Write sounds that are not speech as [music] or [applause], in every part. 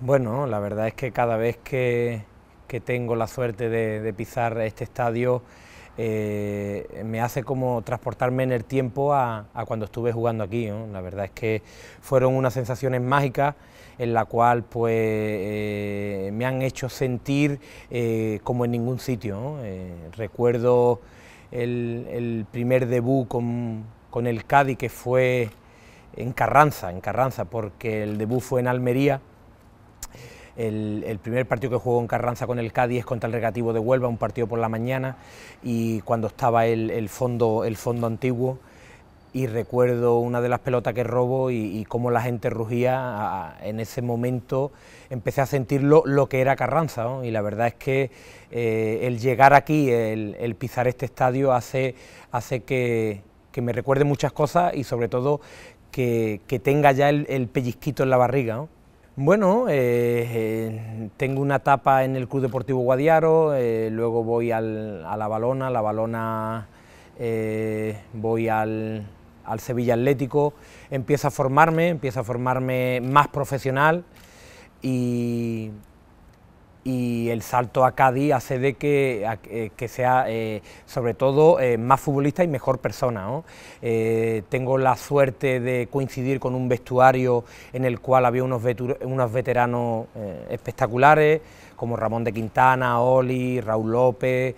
Bueno, la verdad es que cada vez que, tengo la suerte de, pisar este estadio, eh, me hace como transportarme en el tiempo a, cuando estuve jugando aquí. La verdad es que fueron unas sensaciones mágicas en la cual pues eh, me han hecho sentir eh, como en ningún sitio. recuerdo el primer debut con con el Cádiz que fue en Carranza, en Carranza, porque el debut fue en Almería. El, primer partido que jugó en Carranza con el Cádiz es contra el Regativo de Huelva, un partido por la mañana, y cuando estaba el, fondo, el fondo antiguo, y recuerdo una de las pelotas que robo y, y cómo la gente rugía. en ese momento empecé a sentir lo, que era Carranza y la verdad es que eh, el llegar aquí, el, el, pisar este estadio hace, hace que, que me recuerde muchas cosas y sobre todo que, tenga ya el, pellizquito en la barriga. Bueno, eh, eh, tengo una etapa en el Club Deportivo Guadiaro, eh, luego voy a La Balona, La Balona voy al, al, Sevilla Atlético, empiezo a formarme, empiezo a formarme más profesional y, y el salto a Cádiz hace de que, eh, que sea eh, sobre todo eh, más futbolista y mejor persona. tengo la suerte de coincidir con un vestuario en el cual había unos, unos veteranos espectaculares, como Ramón de Quintana, Oli, Raúl López,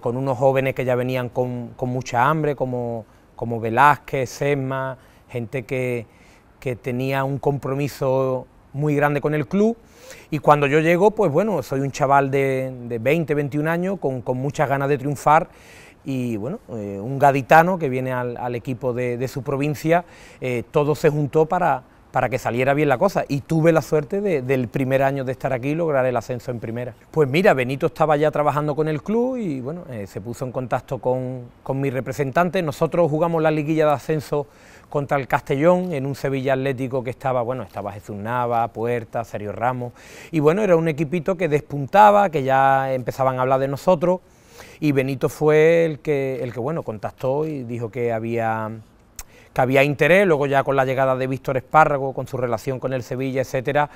con unos jóvenes que ya venían con, mucha hambre, como, como Velázquez, Sesma, gente que tenía un compromiso muy grande con el club y cuando yo llego, pues bueno, soy un chaval de, 20, 21 años, con, muchas ganas de triunfar y bueno, eh, un gaditano que viene al, equipo de, su provincia, eh, todo se juntó para, que saliera bien la cosa y tuve la suerte del primer año de estar aquí lograr el ascenso en primera. Pues mira, Benito estaba ya trabajando con el club y bueno, eh, se puso en contacto con, con mi representante, nosotros jugamos la liguilla de ascenso contra el Castellón, en un Sevilla Atlético que estaba, bueno, estaba Jesús Nava, Puerta, Sergio Ramos, y bueno, era un equipito que despuntaba, que ya empezaban a hablar de nosotros, y Benito fue el que, el que bueno, contactó y dijo que había que había interés, luego ya con la llegada de Víctor Espárrago, con su relación con el Sevilla, etcétera,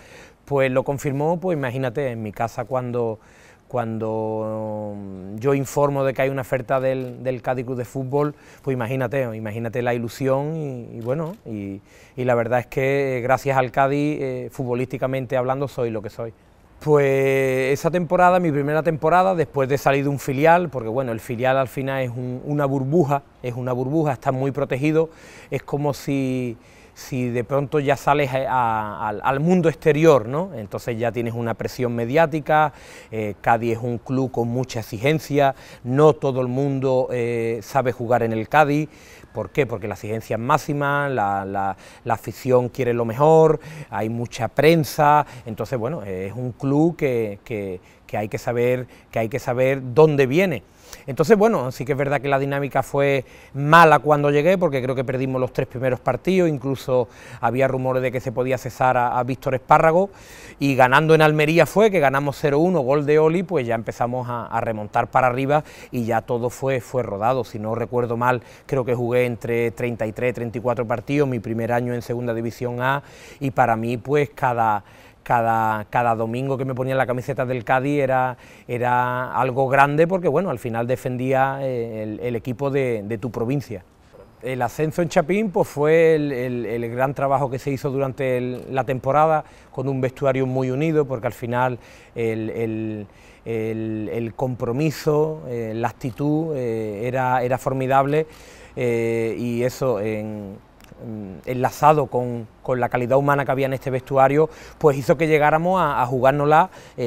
pues lo confirmó, pues imagínate, en mi casa cuando cuando mm, yo informo de que hay una oferta del, Cádiz Club de Fútbol, pues imagínate, imagínate la ilusión y, bueno, y, la verdad es que eh, gracias al Cádiz, eh, futbolísticamente hablando, soy lo que soy. Pues esa temporada, mi primera temporada, después de salir de un filial, porque bueno, el filial al final es una burbuja, es una burbuja, está muy protegido, es como si si de pronto ya sales al, mundo exterior, ¿no? entonces ya tienes una presión mediática, eh, Cádiz es un club con mucha exigencia, no todo el mundo eh, sabe jugar en el Cádiz, ¿por qué? Porque la exigencia es máxima, la, afición quiere lo mejor, hay mucha prensa, entonces bueno, es un club que que hay que saber, que hay que saber dónde viene. Entonces, bueno, sí que es verdad que la dinámica fue mala cuando llegué, porque creo que perdimos los tres primeros partidos, incluso había rumores de que se podía cesar a, Víctor Espárrago, y ganando en Almería fue, que ganamos 0-1, gol de Oli, pues ya empezamos a, a, remontar para arriba y ya todo fue, fue rodado. Si no recuerdo mal, creo que jugué entre 33, 34 partidos, mi primer año en Segunda División A, y para mí, pues cada cada, domingo que me ponía la camiseta del Cádiz era, algo grande porque bueno, al final defendía eh, el, equipo de, tu provincia el ascenso en Chapín pues fue el, gran trabajo que se hizo durante la temporada con un vestuario muy unido porque al final el, compromiso, eh, la actitud eh, era, era formidable y eso en Mm, enlazado con, con, la calidad humana que había en este vestuario, pues hizo que llegáramos a, jugárnosla eh,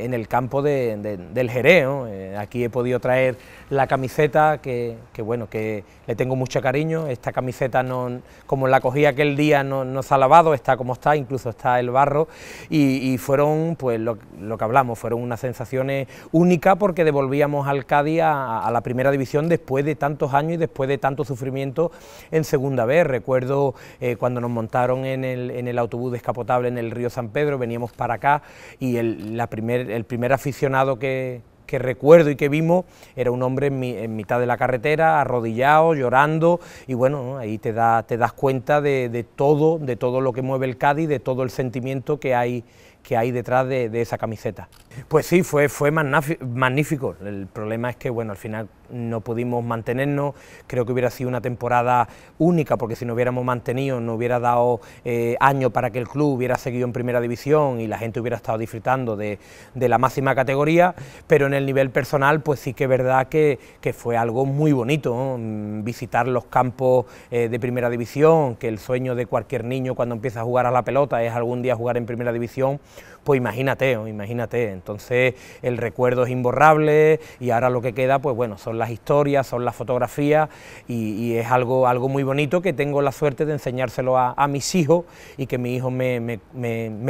eh, en el campo del Jerez. Eh, aquí he podido traer la camiseta, que, bueno, que le tengo mucho cariño. Esta camiseta, no, como la cogí aquel día, no, no se ha lavado, está como está, incluso está el barro. Y, fueron, pues lo, que hablamos, fueron unas sensaciones únicas porque devolvíamos al Cádiz a, la primera división después de tantos años y después de tanto sufrimiento en segunda vez recuerdo eh, cuando nos montaron en el, en el, autobús descapotable en el río San Pedro, veníamos para acá y el, la primer, el primer aficionado que, que recuerdo y que vimos era un hombre en, mitad de la carretera, arrodillado, llorando, y bueno, ahí te, da, te das cuenta de, todo, de todo lo que mueve el Cádiz, de todo el sentimiento que hay, que hay detrás de, esa camiseta. Pues sí, fue, fue magnífico. El problema es que, bueno, al final no pudimos mantenernos, creo que hubiera sido una temporada única, porque si no hubiéramos mantenido, no hubiera dado eh, año para que el club hubiera seguido en primera división y la gente hubiera estado disfrutando de, de la máxima categoría, pero en el nivel personal, pues sí que es verdad que, que fue algo muy bonito, mm, visitar los campos eh, de primera división, que el sueño de cualquier niño cuando empieza a jugar a la pelota es algún día jugar en primera división, pues imagínate, imagínate. Entonces el recuerdo es imborrable y ahora lo que queda, pues bueno, son las historias, son las fotografías y, es algo, algo muy bonito que tengo la suerte de enseñárselo a, mis hijos y que mis hijos me,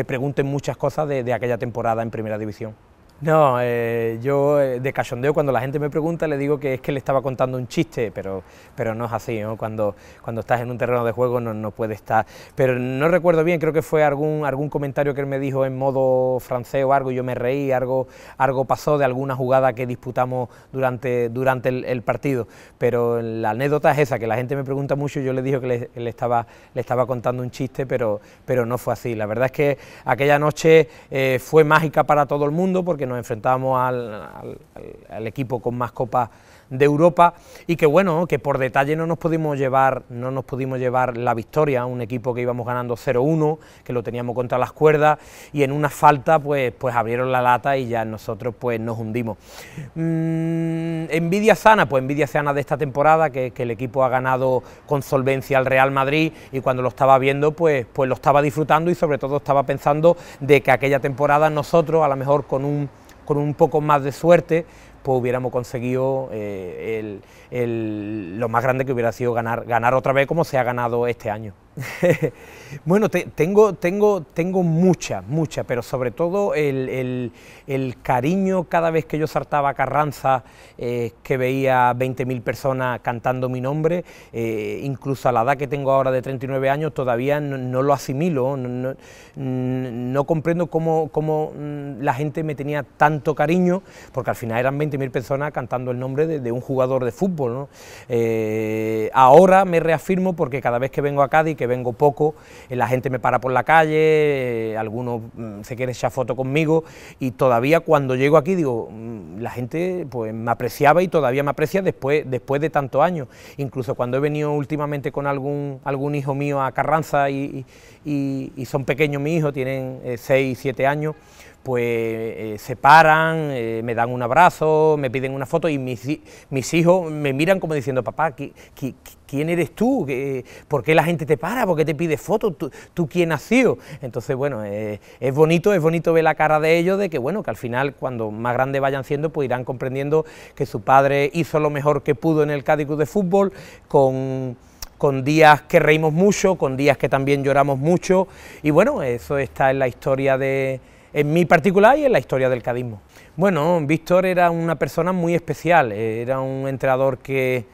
pregunten muchas cosas de aquella temporada en Primera División. No, eh, yo eh, de cachondeo cuando la gente me pregunta le digo que es que le estaba contando un chiste, pero, pero no es así, Cuando, cuando estás en un terreno de juego no, no puede estar. Pero no recuerdo bien, creo que fue algún, algún comentario que él me dijo en modo francés o algo, yo me reí, algo, algo pasó de alguna jugada que disputamos durante, durante el, partido. Pero la anécdota es esa, que la gente me pregunta mucho, yo le digo que le, estaba, le estaba contando un chiste, pero, pero no fue así. La verdad es que aquella noche eh, fue mágica para todo el mundo porque nos enfrentábamos al, equipo con más copas de Europa y que bueno, que por detalle no nos pudimos llevar, no nos pudimos llevar la victoria, un equipo que íbamos ganando 0-1, que lo teníamos contra las cuerdas y en una falta pues, pues abrieron la lata y ya nosotros pues nos hundimos. Mm, envidia sana, pues envidia sana de esta temporada, que, que el equipo ha ganado con solvencia al Real Madrid y cuando lo estaba viendo pues, pues lo estaba disfrutando y sobre todo estaba pensando de que aquella temporada nosotros a lo mejor con un con un poco más de suerte pues hubiéramos conseguido eh, lo más grande que hubiera sido ganar, ganar otra vez como se ha ganado este año. [laughs] bueno, tengo, tengo, tengo mucha, mucha, pero sobre todo el, cariño cada vez que yo saltaba a Carranza, eh, que veía 20.000 personas cantando mi nombre, eh, incluso a la edad que tengo ahora de 39 años, todavía no, lo asimilo, no, comprendo cómo, cómo, mm, la gente me tenía tanto cariño, porque al final eran 20 mil personas cantando el nombre de, un jugador de fútbol. Eh, ahora me reafirmo porque cada vez que vengo a Cádiz, que vengo poco, eh, la gente me para por la calle, eh, algunos mm, se quieren echar foto conmigo y todavía cuando llego aquí digo, mm, la gente pues me apreciaba y todavía me aprecia después, después de tantos años. Incluso cuando he venido últimamente con algún, algún hijo mío a Carranza y, son pequeños mis hijos, tienen 6, 7 años, pues se paran, eh, me dan un abrazo, me piden una foto y mis, mis hijos me miran como diciendo, papá, quién eres tú? ¿Por qué la gente te para? ¿Por qué te pide foto ¿Tú, quién has Entonces, bueno, eh, es bonito, es bonito ver la cara de ellos, de que, bueno, que al final, cuando más grandes vayan siendo, pues irán comprendiendo que su padre hizo lo mejor que pudo en el Cádiz de Fútbol, con con días que reímos mucho, con días que también lloramos mucho, y bueno, eso está en la historia de, en mi particular y en la historia del cadismo. Bueno, Víctor era una persona muy especial, era un entrenador que,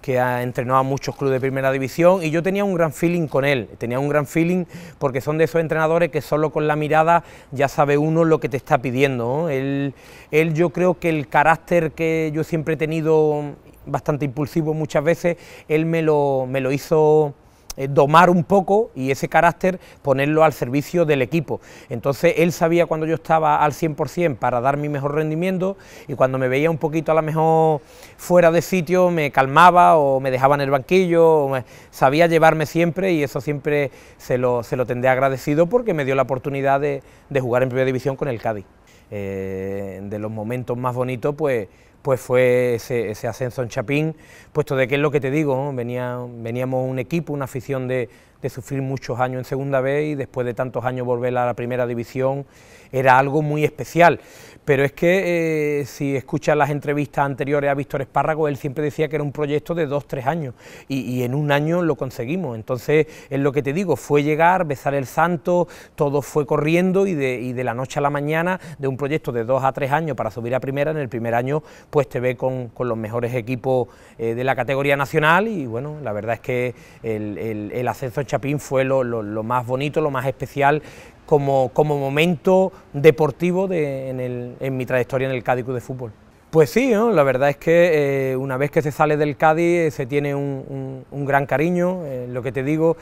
que ha entrenado a muchos clubes de primera división y yo tenía un gran feeling con él, tenía un gran feeling porque son de esos entrenadores que solo con la mirada ya sabe uno lo que te está pidiendo. Él, él yo creo que el carácter que yo siempre he tenido bastante impulsivo muchas veces, él me lo, me lo hizo eh, domar un poco y ese carácter ponerlo al servicio del equipo. Entonces él sabía cuando yo estaba al 100% para dar mi mejor rendimiento y cuando me veía un poquito a lo mejor fuera de sitio me calmaba o me dejaba en el banquillo, sabía llevarme siempre y eso siempre se lo, se tendré agradecido porque me dio la oportunidad de, de jugar en primera división con el Cádiz. Eh, de los momentos más bonitos pues pues fue ese, ascenso en Chapín, puesto de que es lo que te digo, veníamos un equipo, una afición de, de sufrir muchos años en segunda B y después de tantos años volver a la primera división era algo muy especial. Pero es que eh, si escuchas las entrevistas anteriores a Víctor Espárrago, él siempre decía que era un proyecto de dos, tres años y, en un año lo conseguimos. Entonces es lo que te digo, fue llegar, besar el santo, todo fue corriendo y de, la noche a la mañana de un proyecto de dos a tres años para subir a primera, en el primer año pues te ve con, los mejores equipos eh, de la categoría nacional y bueno, la verdad es que el, el, el ascenso Chapín fue lo, más bonito, lo más especial como, como momento deportivo en, mi trayectoria en el Cádiz de Fútbol. Pues sí, la verdad es que eh, una vez que se sale del Cádiz eh, se tiene un, gran cariño, eh, lo que te digo,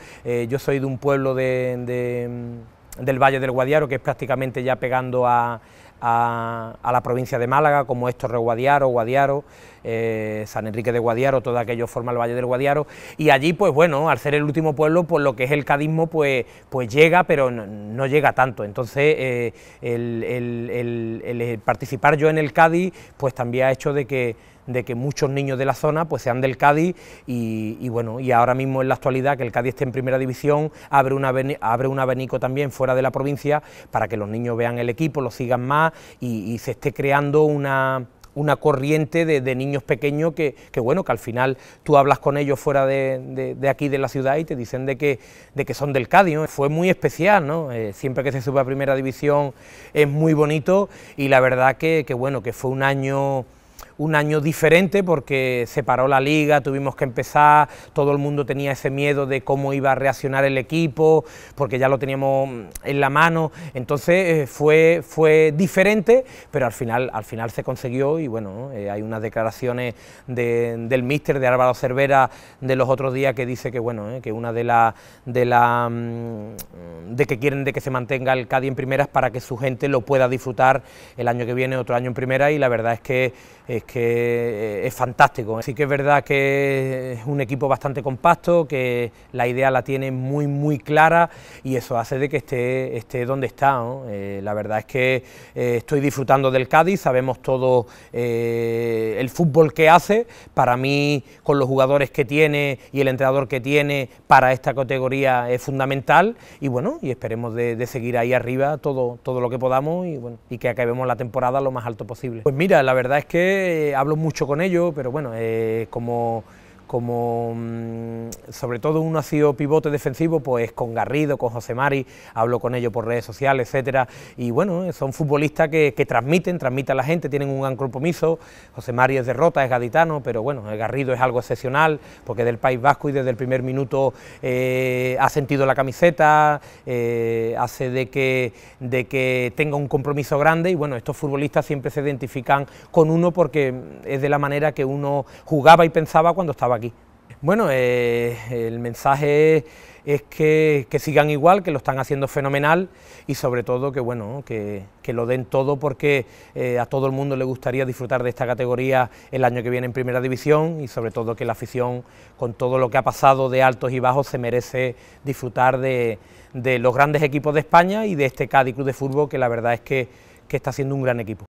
yo soy de un pueblo mm, del Valle del Guadiaro, que es prácticamente ya pegando a, a, la provincia de Málaga, como Torre Guadiaro, Guadiaro, eh, San Enrique de Guadiaro, todo aquello forma el Valle del Guadiaro, y allí, pues bueno, al ser el último pueblo, ...por pues lo que es el cadismo, pues, pues llega, pero no, llega tanto, entonces eh, el, el participar yo en el Cádiz, pues también ha hecho de que de que muchos niños de la zona pues sean del Cádiz y, bueno, y ahora mismo en la actualidad que el Cádiz esté en primera división, abre, abre un abanico también fuera de la provincia para que los niños vean el equipo, lo sigan más y, se esté creando una, una corriente de, niños pequeños que, que, bueno, que al final tú hablas con ellos fuera de, aquí, de la ciudad, y te dicen de que, de que son del Cádiz. Fue muy especial, ¿no? Eh, siempre que se sube a Primera División es muy bonito y la verdad que, que bueno, que fue un año un año diferente porque se paró la liga, tuvimos que empezar, todo el mundo tenía ese miedo de cómo iba a reaccionar el equipo, porque ya lo teníamos en la mano, entonces eh, fue, fue diferente, pero al final, al final se consiguió y bueno, eh, hay unas declaraciones del míster de Álvaro Cervera de los otros días que dice que bueno, eh, que una de las de la mm, de que quieren de que se mantenga el Cádiz en primeras para que su gente lo pueda disfrutar el año que viene, otro año en primera y la verdad es que que eh, es fantástico. Sí que es verdad que es un equipo bastante compacto, que la idea la tiene muy muy clara y eso hace de que esté, esté donde está. Eh, la verdad es que eh, estoy disfrutando del Cádiz, sabemos todo el fútbol que hace, para mí con los jugadores que tiene y el entrenador que tiene para esta categoría es fundamental y bueno, y esperemos de, seguir ahí arriba todo, todo lo que podamos y, y que acabemos la temporada lo más alto posible. Pues mira, la verdad es que hablo mucho con ellos, pero bueno, eh, como como mm, sobre todo uno ha sido pivote defensivo, pues con Garrido, con José Mari, hablo con ellos por redes sociales, etcétera, y bueno, son futbolistas que, transmiten, transmiten a la gente, tienen un gran compromiso, José Mari es derrota, es gaditano, pero bueno, el Garrido es algo excepcional, porque del País Vasco y desde el primer minuto eh, ha sentido la camiseta, eh, hace de que, de que tenga un compromiso grande, y bueno, estos futbolistas siempre se identifican con uno porque es de la manera que uno jugaba y pensaba cuando estaba aquí. Bueno, eh, el mensaje es que, sigan igual, que lo están haciendo fenomenal y sobre todo que bueno, que, lo den todo porque eh, a todo el mundo le gustaría disfrutar de esta categoría el año que viene en Primera División y sobre todo que la afición con todo lo que ha pasado de altos y bajos se merece disfrutar de, los grandes equipos de España y de este Cádiz Club de Fútbol que la verdad es que, que está siendo un gran equipo.